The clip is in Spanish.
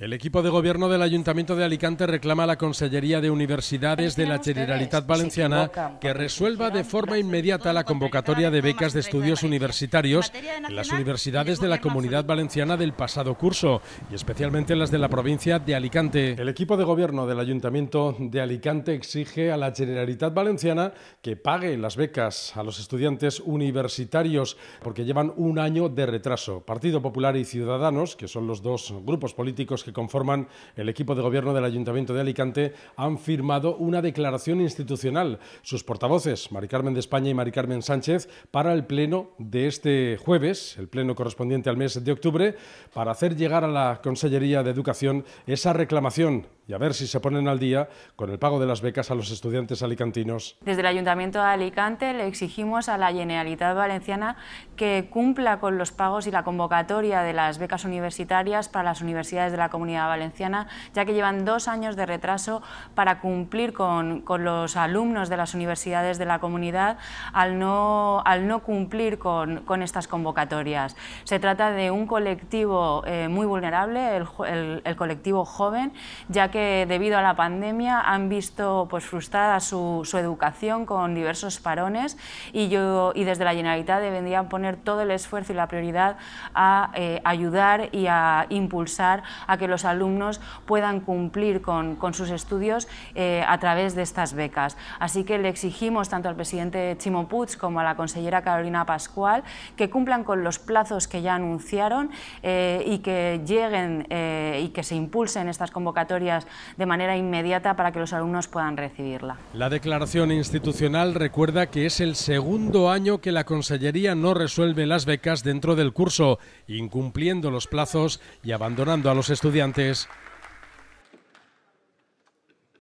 El equipo de gobierno del Ayuntamiento de Alicante reclama a la Consellería de Universidades de la Generalitat Valenciana que resuelva de forma inmediata la convocatoria de becas de estudios universitarios en las universidades de la Comunidad Valenciana del pasado curso y especialmente en las de la provincia de Alicante. El equipo de gobierno del Ayuntamiento de Alicante exige a la Generalitat Valenciana que pague las becas a los estudiantes universitarios porque llevan un año de retraso. Partido Popular y Ciudadanos, que son los dos grupos políticos que conforman el equipo de gobierno del Ayuntamiento de Alicante han firmado una declaración institucional. Sus portavoces, Mari Carmen de España y Mari Carmen Sánchez, para el pleno de este jueves, el pleno correspondiente al mes de octubre, para hacer llegar a la Consellería de Educación esa reclamación y a ver si se ponen al día con el pago de las becas a los estudiantes alicantinos. Desde el Ayuntamiento de Alicante le exigimos a la Generalitat Valenciana que cumpla con los pagos y la convocatoria de las becas universitarias para las universidades de la Comunidad Valenciana, ya que llevan dos años de retraso para cumplir con, los alumnos de las universidades de la comunidad al no, al no cumplir con, estas convocatorias. Se trata de un colectivo eh, muy vulnerable, el colectivo joven, ya que debido a la pandemia han visto pues, frustrada su, educación con diversos parones y, yo, y desde la Generalitat deberían poner todo el esfuerzo y la prioridad a eh, ayudar y a impulsar a que los alumnos puedan cumplir con, sus estudios eh, a través de estas becas. Así que le exigimos tanto al presidente Chimo Puig como a la consellera Carolina Pascual que cumplan con los plazos que ya anunciaron eh, y que lleguen y que se impulsen estas convocatorias de manera inmediata para que los alumnos puedan recibirla. La declaración institucional recuerda que es el segundo año que la Consellería no resuelve las becas dentro del curso, incumpliendo los plazos y abandonando a los estudiantes.